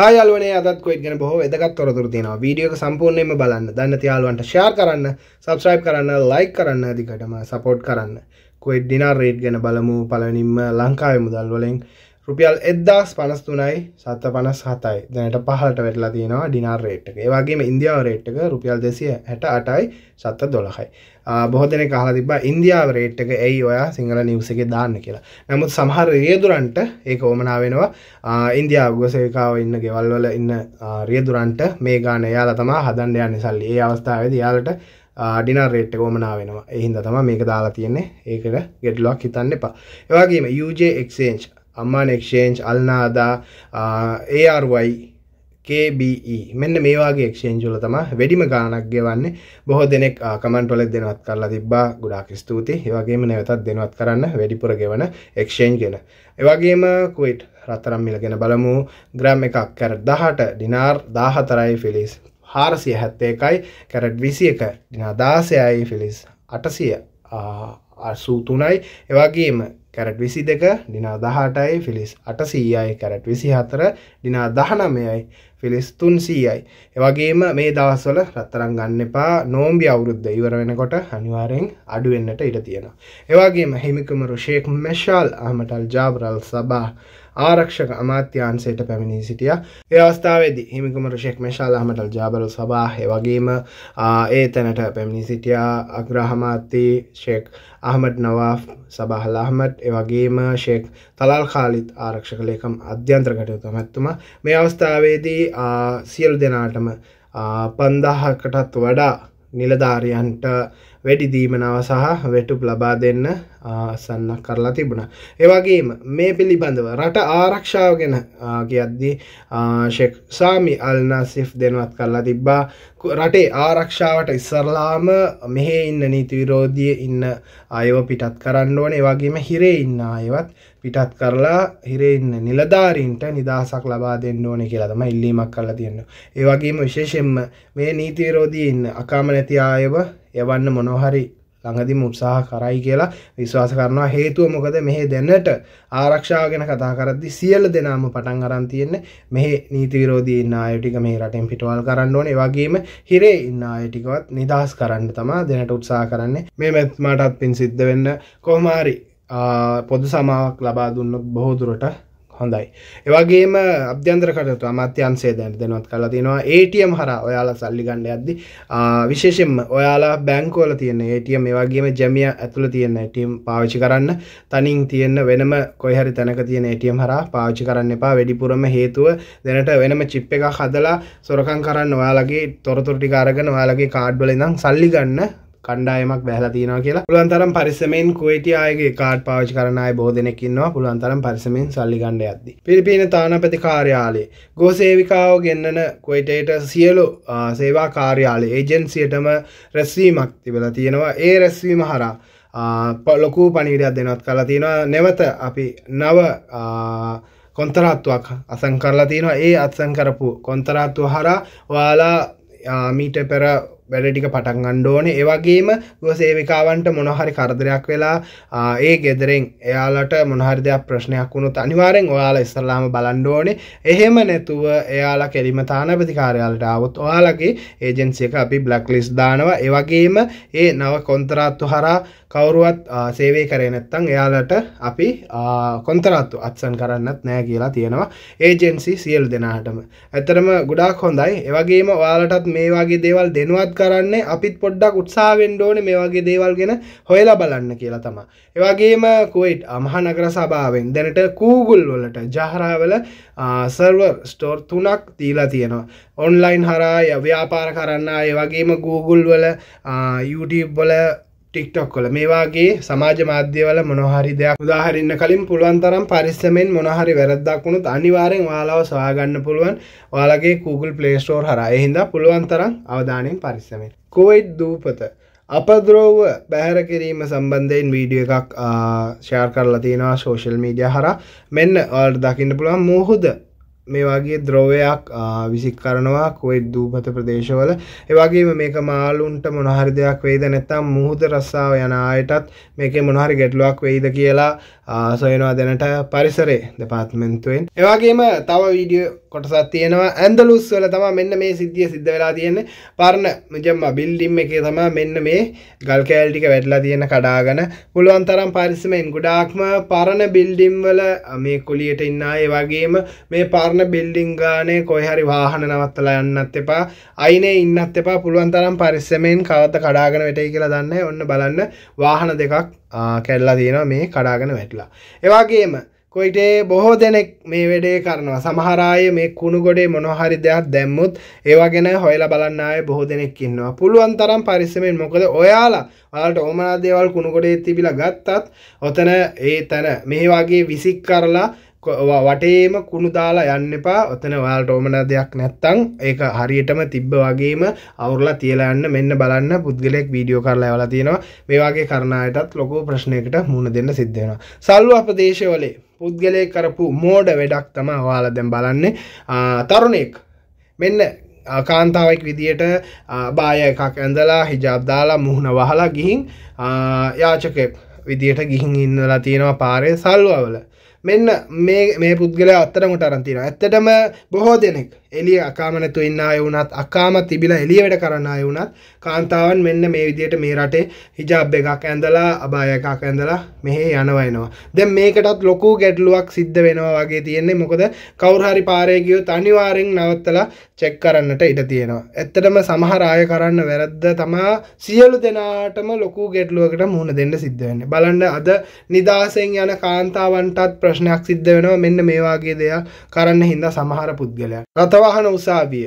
හායල්ුවන අදත් කොයිගෙන බොහෝ වැදගත් තොරතුර තියෙනවා වීඩියෝක සම්පූර්ණයෙන්ම බලන්න දන්න තියාලුවන්ට ෂෙයාර් කරන්න සබස්ක්‍රයිබ් කරන්න ලයික් කරන්න දිගටම සපෝට් කරන්න කොයිඩ් ඩිනාර් රේට් ගැන බලමු පළවෙනින්ම ලංකාවේ මුදල් වලින් රුපියල් එද්දාස් පනස් තුනයි සත පනස් හතයි දැනට පහලට වෙටලා තියෙනවා ඩිනාර් රේට් එක ඒවාගේම ඉන්දියාව රේට් එක රුපියල් දෙසිය හැට අටයි සත්ත දොළහයි බොහොදන කාලා තිබ ඉන්දියාව රේට් එක ඇයි ඔයා සිංහල නිවස එක දාන්න කියලා නමුත් සමහර රියදුරන්ට ඒක ඕමනාවෙනවා ඉන්දයා ගසේකාව ඉන්න ගෙවල්වල ඉන්න රියදුරන්ට මේ ගාන යාලා තමා හදන්ඩ යන්න සල්ලි ඒ අවස්ථාවද යාලට ඩින රේට් ෝමනා වෙනවා එහින්ද තම මේක දාලා තියෙන්නේ ඒකට ගෙඩ්ලොක් හිතන්න එපා ඒවාගේම UJක්ෂේන්ච් අම්මාන් එක්ෂේන්ජ් අල්නාදා ARY KBE මෙන්න මේ වගේ එක්ෂේන්ජ් වල තමයි වැඩිම ගාණක් ගෙවන්නේ බොහෝ දෙනෙක් කමෙන්ට් වල දෙනවත් කරලා තිබ්බා ගොඩාක් ස්තුතියි ඒ වගේම නැවතත් දෙනවත් කරන්න වැඩිපුර ගෙවන එක්ෂේන්ජ් ගැන ඒ වගේම කුවේට් රත්තරම් මිල ගැන බලමු ග්‍රෑම් එකක් කැරට් 18 ඩිනාර් 14යි ෆිලිස් හාරසිය හැත්තේ එකයි කැරට් විසි එක දිනා දාසයයි ෆිලිස් අටසිය අසූතුනයි එවාගේම කැරට් විසි දෙක දිනා දහටයි ෆිලිස් අට සීයයි කැරට් විසි හතර දිනා දහනමයයි ෆිලිස් තුන් සීයයි එවගේම මේ දවස්වල රත්තරන් ගන්න එපා නෝම්බි අවුරුද්ධ ඉවර වෙනකොට අනිවාරෙන් අඩුවෙන්න්නට ඉඩ තියෙනවා එවාගේම හිමිකමරු ෂේක් මෙශාල් අහමටල් ජාබරල් සබා ආරක්ෂක අමාත්‍යන්සේට පැමිණී සිටිය ඒ අවස්ථාවේද හිමිකුමර ශෙක් මෙශාලාහමටල් ජාබරු සභාහය වගේම ඒ තැනට පැමිණි සිටියා අග්‍රහමාත්‍ය ශෙක් අහමට නවා සබහලාහමට එවගේම ශෙක් තලාල් කාලිත් ආරක්ෂක ලේකම් අධ්‍යන්ත්‍ර කටයුතු මැත්තුම මේ අවස්ථාවේදී සියල් දෙනාටම පන්දාහකටත් වඩා නිලධාරියන්ට වැඩි දීමනාව සහ වැටුප් ලබා දෙන්න සන්නක් කරලා තිබුණ. ඒවගේම මේ පිළිබඳව රට ආරක්ෂාව ගැන කියද්දි ශෙක්සාමි අල්නාසිෆ් දෙනවත් කරලා තිබ්බා රටේ ආරක්ෂාවට ඉස්සරලාම මෙහෙ ඉන්න නීතිවිරෝධිය ඉන්න අයව පිටත් කරන්න ඕනේ වගේම හිරේ ඉන්න අයවත් පිටත් කරලා හිරෙන්න නිලධාරීන්ට නිදහසක් ලබා දෙන්න ඕන කියලා තමයි ඉල්ලීමක් කරලා තියෙන්නේ. ඒ වගේම විශේෂයෙන්ම මේ නීති විරෝධී ඉන්න අකමැති ආයව යවන්න මොනවහරි ළඟදිම උත්සාහ කරයි කියලා විශ්වාස කරනවා හේතුව මොකද මෙහි දැනට ආරක්ෂාව ගැන කතා කරද්දි සියලු දෙනාම පටන් අරන් තියෙන්නේ මෙහි නීති විරෝධී ඉන්න අය ටික මේ රටෙන් පිටවල් කරන්න ඕනේ ඒ වගේම හිරේ ඉන්න අය ටිකවත් නිදහස් කරන්න තමයි දැනට උත්සාහ කරන්නේ මේ මටත් පින් සිද්ධ වෙන්න කොහොම හරි පොදු සමාවක් ලබා දුන්න බොහෝදුරට හොඳයි. එවගේම අධ්‍යන්තරකට අමාත්‍යන්සේ දැන් දෙනවත් කලා තියෙනවා ඒටම් හර ඔයාලා සල්ලි ගණ්ඩ ඇද්දි විශේෂෙන් ඔයාලා බැංකෝල තියෙන ඒටම් ඒවගේම ජැමිය ඇතුළ තියෙන ටම් පාවිච්චි කරන්න තනින් තියෙන වෙනම කොහරි තැනක තියෙන ඒටම් හර පාවිච්චි කරන්න එපා වැඩිපුරම හේතුව දෙනට වෙනම චිප් එක හදලා සොරකන් කරන්න ඔයාලගේ තොරතුරටි කාරගන ඔයාලගේ කාඩ්බල නම් සල්ලි ගන්න කණ්ඩායමක් බැහලා තියෙනවා කියලා පුළුවන්තරම් පරිසමෙන් කුවේටියාගේ කාඩ් පාවිච්චි කරන අය බොහෝ දෙනෙක් ඉන්නවා පුළුවන්තරම් පරිසමෙන් සල්ලි ගන්න යද්දී පිලිපීන තානාපති කාර්යාලය ගෝසේවිකාව ගෙන්නන කුවේටේට සියලු සේවා කාර්යාලය ඒජන්සියටම රැස්වීමක් තිබලා තියෙනවා ඒ රැස්වීම හරහා ලොකු පණිවිඩයක් දෙනවත් කරලා තියෙනවා නැවත අපි නව කොන්තරාත්තුවක් අසං කරලා තියෙනවා ඒ අත්සංකරපු කොන්තරාත්තුව හරා ඔයාලා මීට පෙර වැඩටික පටන් ගණ්ඩෝන ඒවගේම ගොසේවිකාවන්ට මොනහරි කරදරයක් වෙලා ඒ ගෙදරෙන් එයාලට මොනහරිදයක් ප්‍රශ්නයක් වුණු අනිවාරෙන් ඔයාලා ඉස්සල්ලාම බලන්ඩෝනේ එහෙම නැතුව එයාලා කෙලිම තානපතිකාරයාලට අවත් ඔයාලගේ ඒජන්සියක අපි බ්ලක් ලිස් දානවා ඒවගේම ඒ නව කොන්තරාත්තු හරා කවුරුවත් සේවේ කරේ නැත්තං එයාලට අපි කොන්තරත්තු අත්සන් කරන්නත් නෑ කියලා තියෙනවා ඒජන්සි සියල් දෙනාටම ඇතරම ගොඩාක් හොඳයි එවගේම ඔයාලටත් මේ වගේ දේවල් දෙනුවත් කරන්න අපිත් පොඩ්ඩක් උත්සාාවෙන්ඩ ඕන මේ වගේ දේවල් ගෙන හොයලා බලන්න කියලා තමා. එවගේම කුවයිට් අමහනගර සභාවෙන් දැනට කූගුල් වලට ජහරාවල සර්වර් ස්ටෝර් තුනක් තීලා තියෙනවා. ඔන්ලයින් හරා ව්‍යාපාර කරන්න ඒවගේම Google වල YouTube වල ටික්ටොක්කොල මේ වගේ සමාජ මාධ්‍යවල මොනහරි දෙයක් උදාහරන්න කලින් පුළුවන් තරම් පරිස්සමෙන් මොනහරි වැරද්දක් වුණුත් අනිවාරෙන් වාලාව සොයාගන්න පුළුවන් වාලගේ Google පලේස්ටෝර් හර එහින්ද පුළුවන් තරම් අවධානයෙන් පරිස්සමෙන් කොයිඩ් දූපත අපද්‍රෝව බැහැර කිරීම සම්බන්ධයෙන් වීඩිය එකක් ශාර් කරලා තියෙනවා සෝශල් මීඩිය හර මෙන්න ඔල්ඩ දකින්න පුළුවන් මුහුද මේ වගේ ද්‍රවයක් විසික් කරනවා කොයි දූපත ප්‍රදේශවල ඒවගේ මේක මාලුන්ට මොනහරි දෙයක් වෙයිද නැත්තම් මුහුද රස්සාාව යන අයටත් මේක මොනහරි ගැටලුවක් වෙයිද කියලා සොයනවා දැනට පරිසරේ දෙපාත්මෙන්න්තුවෙන් ඒවාගේම තව වීඩියෝ කොටසත් තියෙනවා ඇන්දලුස් වල තම මෙන්න මේ සිද්ධිය සිද්ධ වෙලා තියෙන්නේ පරණ මජම්ම බිල්ඩිම් එකේ තම මෙන්න මේ ගල් කෑල් ටික වැටලා තියෙන කඩාගෙන පුළුවන් තරම් පරිස්සමෙන් ගොඩාක්ම පරණ බිල්ඩිම් වල මේ කුලියට ඉන්න අය වගේම මේ පරණ කරන බිල්ඩිං ගානේ කොහරි වාහන නවත්තලා යන්නත් එපා අයිනේ ඉන්නත් එපා පුළුවන් තරම් පරිස්සමෙන් කවත කඩාගෙන වැටයි කියලා දන්න ඔන්න බලන්න වාහන දෙකක් කැල්ලා තියෙනවා මේ කඩාගෙන වැටලා එවාගේම කොයිටේ බොහෝ දෙනෙක් මේ වැඩේ කරනවා සමහරය මේ කුණු ගොඩේ මොනොහරි දෙයක් දැම්මුත් ඒවා ගැන හොයලා බලන්නය බොහෝ දෙනෙක් ඉන්නවා පුළුවන් තරම් පරිස්සමෙන් මොකද ඔයාලා වලට ඕමනා දේවල් කුණු ගොඩේ තිබිලා ගත්තත් ඔතන ඒ තැන මේ වගේ විසික් කරලා වටේම කුණු දාලා යන්න එපා ඔතන වාල්ට ඕමන දෙයක් නැත්තං ඒක හරියටම තිබ්බ වගේම අවුරලා තියලා යන්න මෙන්න බලන්න පුද්ගලෙක් වීඩියෝ කරලා ඇවලා තියෙනවා මේ වගේ කරණයටත් ලොකෝ ප්‍රශ්නයකට මුහුණ දෙන්න සිද්ධ වෙනවා සල්ලු අපදේශවලේ පුද්ගලය කරපු මෝඩ වැඩක් තම වාල දැම් බලන්නේ තරුණෙක් මෙන්න කාන්තාවක් විදියට බාය එකක් ඇඳලා හිජාබ්දාලා මුහුණ වහලා ගිහින් යාචකෙක් විදියට ගිහින් ඉන්නලා තියෙනවා පාරය සල්වවල මෙන්න මේ පුද්ගලය අත්තරමට අරන්තින ඇත්තටම බොහෝ දෙනෙක් එලිය අකාමනැතු ඉන්න අය වුණත් අකාම තිබිලා එළියට කරන්න අය වුණත් කාන්තාවන් මෙන්න මේ විදියට මේ රටේ හිජාබ් එකක් ඇඳලා අබාය එකක් ඇඳලා මෙහෙ යනවයනවා. දැන් මේකටත් ලොකු ගැටලුවක් සිද්ධ වෙනවා වගේ තියෙන්නේ. මොකද කවුරු හරි පාරේ ගියොත් අනිවාර්යෙන් නවත්තලා චෙක් කරන්නට ඉඩ තියෙනවා. ඇත්තටම සමහර අය කරන්න වැරද්ද තමයි සියලු දෙනාටම ලොකු ගැටලුවකට මුහුණ දෙන්න සිද්ධ වෙන්නේ. බලන්න අද නිදාසෙන් යන කාන්තාවන්ටත් ප්‍රශ්නයක් සිද්ධ වෙනවා. මෙන්න මේ වගේ දේවල් කරන්න හින්දා සමහර පුද්ගලයන්. රට රථවාහන උසාවිය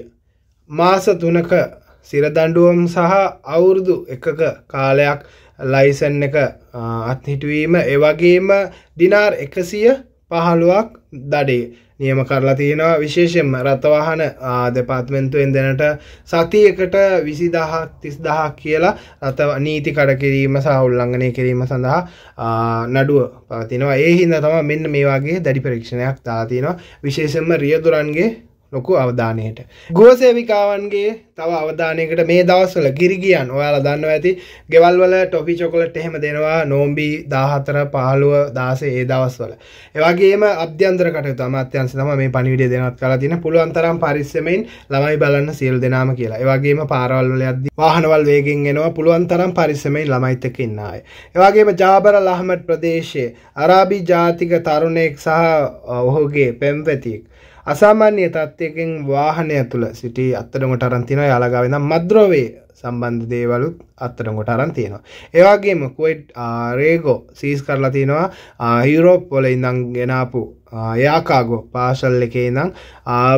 මාස තුනක සිරදණ්ඩුවම් සහ අවුරුදු එකක කාලයක් ලයිසන් එක අත්හිටුවීම එවගේම දිනාර් එකසිය පහළුවක් දඩේ නියම කරලා තියෙනවා විශේෂෙන්ම රථවාහන දෙපාත්මෙන්තුවෙන් දෙනට සතියකට විසි දහක් තිස් දහක් කියලා රතව නීති කඩකිරීම සහුල්ලංඝනය කිරීම සඳහා නඩුව පවතිනවා ඒ හින්ද තම මෙන්න මේ වගේ දැඩි පරීක්ෂණයක් තාතිනවා විශේෂෙන්ම රියදුරන්ගේ ලොකු අවධානයට. ගුවසේවිකාවන්ගේ තව අවධානයකට මේ දවස්වල ගිරිගියන් ඔයාල දන්න ඇති ගෙවල්වල ටොපි චොකොලට එහෙම දෙනවා නෝම්බි දාහතර පහළුව දාස ඒ දවස්වල. ඒවගේම අධ්‍යන්තරකට තම අත්‍යන්ස තම මේ පනිවිඩ දෙනත් කලා තින පුළුවන්තරම් පරිස්සමෙන් ළමයි බලන්න සියල් දෙනාම කියලා ඒවගේම පාරවල්වල අද වාහනවල් වේගෙන් එනවා පුළුවන්තරම් පරිස්සමෙන් ළමයිතක ඉන්නයි. ඒවගේම ජාබර ලහමට ප්‍රදේශයේ අරාබි ජාතික තරුණයෙක් සහ ඔහුගේ පෙම්වතියෙක්. අසාමාන්‍ය තත්ත්යකින් වාහනය තුළ සිටි අත්තටමට අරන්තින යාලගාවෙන මද්‍රෝවේ සම්බන්ධ දේවලුත් අත්තරගොට අරන් තියෙනවා ඒවාගේම කුවට් රේගෝ සීස් කරලා තියෙනවා යුරෝප් පොල ඉඳං ගෙනාපු යාකාගෝ පාශල් එකේ නම්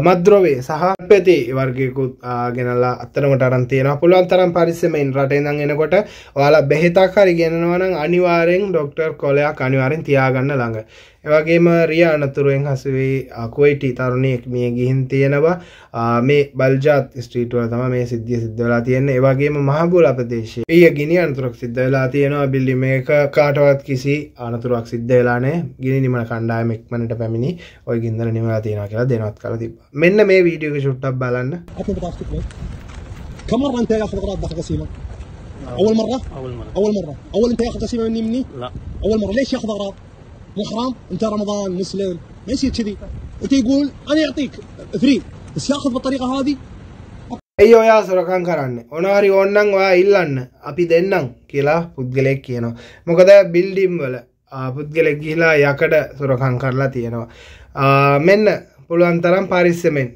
මද්‍රවේ සහපති වර්ගයකුත් ගෙනලා අත්තනකට අරන් තියෙන පුළුවන් තරම් පරිස්සමෙන් රට ඉඳන් එනකොට ඔයාලා බෙහෙතාකාරි ගෙනනවනම් අනිවාරෙන් ඩොක්ටර් කොලයක් අනිවාරෙන් තියාගන්න ළඟ එවගේම රිය අනතුරුවෙන් හසුවේ අකොයිටි තරුණයෙක් මේ ගිහින් තියෙනවා මේ බල්ජාත් ස්ට්‍රීට්වල තම මේ සිද්ධිය සිද්ධලා තියෙන්නේ එවගේම මහගුල ප්‍රදේශ විශේෂ ඒ ගිනි අනතුරක් සිද්ධ වෙලා තියෙනවා බිල්ලි මේක කාටවත් කිසි අනතුරක් සිද්ධ වෙලානේ ගිනි නිමන කණ්ඩායම එක්මනට පැමිණි ඔය ගින්දර නිමලා තියෙනවා කියලා දෙනවත් කළ තිබ්බා. මෙන්න මේ වීඩියෝ එක ෂොට් එකක් බලන්න. كم مرة أنت ياخذ أغراض داخل غسيلة؟ أول مرة؟ أول مرة أول مرة أول أنت ياخذ غسيلة مني مني؟ لا أول مرة ليش ياخذ أغراض؟ مو حرام؟ أنت رمضان مسلم ما يصير كذي أنت يقول أنا أعطيك فري بس ياخذ بالطريقة هذه ඇයි ඔයා සොරකං කරන්න ඕනාරි ඕන්නන් ඔයා ඉල්ලන්න අපි දෙන්නම් කියලා පුද්ගලෙක් කියනවා මොකද බිල්ඩිම් වල පුද්ගලෙක් ගිහිලා යකඩ සොරකං කරලා තියෙනවා මෙන්න පුළුවන් තරම් පරිස්සමෙන්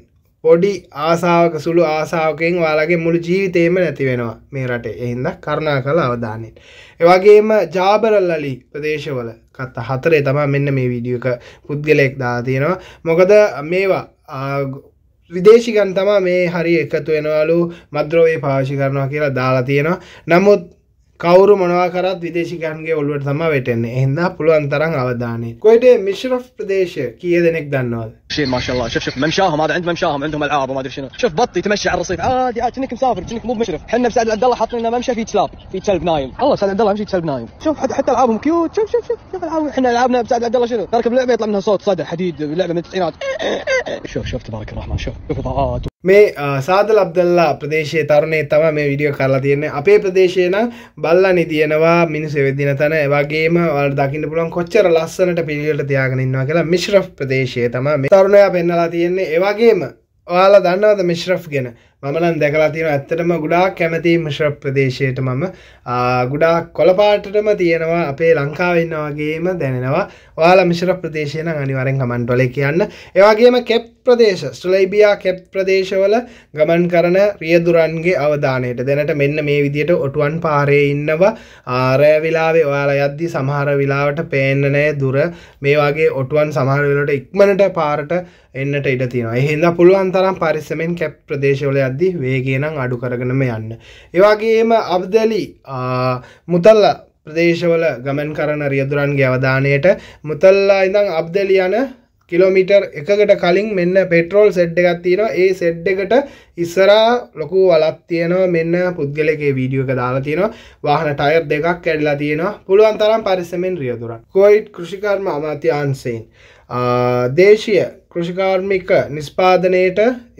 පොඩි ආසාාවක සුළු ආසාාවකෙන් වාලගේ මුළු ජීවිතේම නැති වෙනවා මේ රටේ එහින්ද කරුණා කළ අවධානෙන් එවගේම ජාබරල්ලලි ප්‍රදේශවල කත්ත හතරේ තමා මෙන්න මේ විඩියක පුද්ගලෙක් දා තියෙනවා මොකද මේවා විදේශිකන් තමා මේ හරි එකතු වෙනවලු මද්‍රෝවේ පාවිච්චි කරනවා කියලා දාලා තියෙනවා. නමුත් කවරු මනවාකරත් විදේශිකන්ගේ ඔල්ුවට තම වෙටන්නේ එහිද පුළුවන් තරන් අවධානය කොයිට මිශ්‍රෆ් ප්‍රදේශ කිය දෙනෙක් දන්නවද شيء ما شاء الله شوف شوف ممشاهم هذا عند ممشاهم عندهم العاب وما ادري شنو شوف بط يتمشى على الرصيف عادي آه كأنك مسافر كأنك مو بمشرف احنا بسعد عبد الله حاطين لنا ممشى في كلاب في كلب نايم الله سعد عبد الله مشي كلب نايم شوف حتى, حتى العابهم كيوت شوف شوف شوف شوف العاب احنا العابنا بسعد عبد الله شنو تركب لعبه يطلع منها صوت صدى حديد لعبه من التسعينات شوف شوف تبارك الرحمن شوف شوف اضاءات මේ සාදල අබ්දල්ලා ප්‍රදේශය තරුණේ තම මේ විඩියෝ කරලා තියන්නේ අපේ ප්‍රදේශයන බල්ලනි තියෙනවා මිනිස් වෙදින තැන වගේම වල දකින්න පුළුවන් කොච්චර ලස්සනට පිළිවෙලට තියාගෙන ඉන්නවා කියලා මිශ්‍ර ප්‍රදේශය තමයි මේ තරුණයා පෙන්වලා තියෙන්නේ ඒ වගේම ඔයාලා දන්නවද මිශ්‍රෆ් ගැන මම නම් දැකලා තියෙනවා ඇත්තටම ගොඩාක් කැමතියි මිශ්‍රෆ් ප්‍රදේශයට මම ගොඩාක් කොළපාටටම තියෙනවා අපේ ලංකාවේ ඉන්න වගේම දැනෙනවා ඔයාලා මිශ්‍රෆ් ප්‍රදේශය නම් අනිවාර්යෙන් කමෙන්ට් වලේ කියන්න ඒ වගේම කෙප් ප්‍රදේශ ස්ට්‍රලයිබියා කැප් ප්‍රදේශවල ගමන් කරන රියදුරන්ගේ අවධානයට දෙනට මෙන්න මේ විදියට ඔටුවන් පාරේ ඉන්නවා ආරෑවෙලාවේ ඔයාලා යද්දි සමහර වෙලාවට පේන්න නෑ දුර මේ වගේ ඔටුවන් සමහර වෙලට ඉක්මනට පාරට එන්නට ඉඩ තියෙනවා. ඒ හින්දා පුළුවන් තරම් පරිස්සමෙන් කැප් ප්‍රදේශවල යද්දී වේගය නම් අඩු කරගෙනම යන්න. ඒ වගේම අබ්දලි මුතල්ල ප්‍රදේශවල ගමන් කරන රියදුරන්ගේ අවධානයට මුතල්ලා ඉඳන් අබ්දලි යන කිලෝමීටර් එකකට කලින් මෙන්න පෙට්‍රෝල් සෙඩ් එකක් තියෙනවා ඒ සෙඩ් එකට ඉස්සරහා ලොකු වලක් තියෙනවා මෙන්න පුද්ගලයාගේ වීඩියෝ එක දාලා තියෙනවා වාහන ටයර් දෙකක් කැඩලා තියෙනවා පුළුවන් තරම් පරිස්සමෙන් රියදුරන් කොයිඩ් කෘෂිකර්ම අමාත්‍යාංශයෙන් දේශීය කෘෂිකාර්මික නිෂ්පාදනයට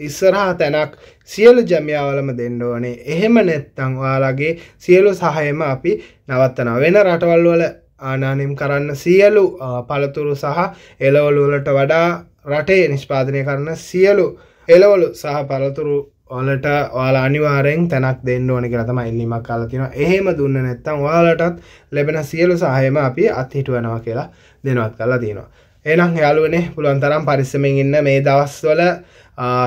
ඉස්සරහා තැනක් සියලු ජමයාවලම දෙන්න ඕනේ එහෙම නැත්තම් ඔයාලගේ සියලු සහයම අපි නවත්තනවා වෙන රටවල් වල ආනානම් කරන්න සියලු පළතුරු සහ එලවලුවලට වඩා රටේ නිෂ්පාදනය කරන සියලු එලවලු සහ පළතුරු ඔලට ඔයාල අනිවාරෙන් තැනක් දෙන්න ඕනි කරතම ඉල්ලිමක් කාලතින එහෙම දුන්න නැත්තම් ඔයාලටත් ලැබෙන සියලු සහයම අපි අත්හිටුවනවා කියලා දෙනවත් කලා තියෙනවා එනම් යාලුවනේ පුළුවන්තරම් පරිස්සමෙන් ඉන්න මේ දවස්වල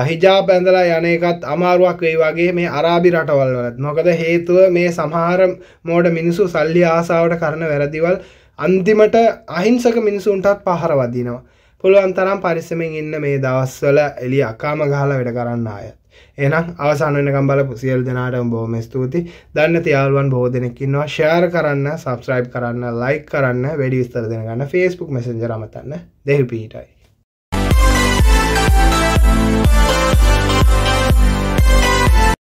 හිජා පැඳලා යන එකත් අමාරුවක් වෙයි වගේ මේ අරාබි රටවල් වලත්. මොකද හේතුව මේ සමහර මෝඩ මිනිස්සු සල්ලි ආසාවට කරන වැරදිවල් අන්තිමට අහිංසක මිනිසුන්ටත් පහර වදිනවා. පුළුවන් තරම් පරිස්සමෙන් ඉන්න මේ දවස්වල එළිය අකාම ගහලා වැඩ කරන්න ආයෙත්. එනම් අවසාන වෙනකම් බලපු සියලු දෙනාටම බොහොම ස්තුතියි. දන්න තියාලුවන් බොහෝ දෙනෙක් ඉන්නවා. ෂෙයාර් කරන්න, subscribe කරන්න, like කරන්න, වැඩි විස්තර දැනගන්න Facebook Messenger අමතන්න. දෙහිල් පීටයි.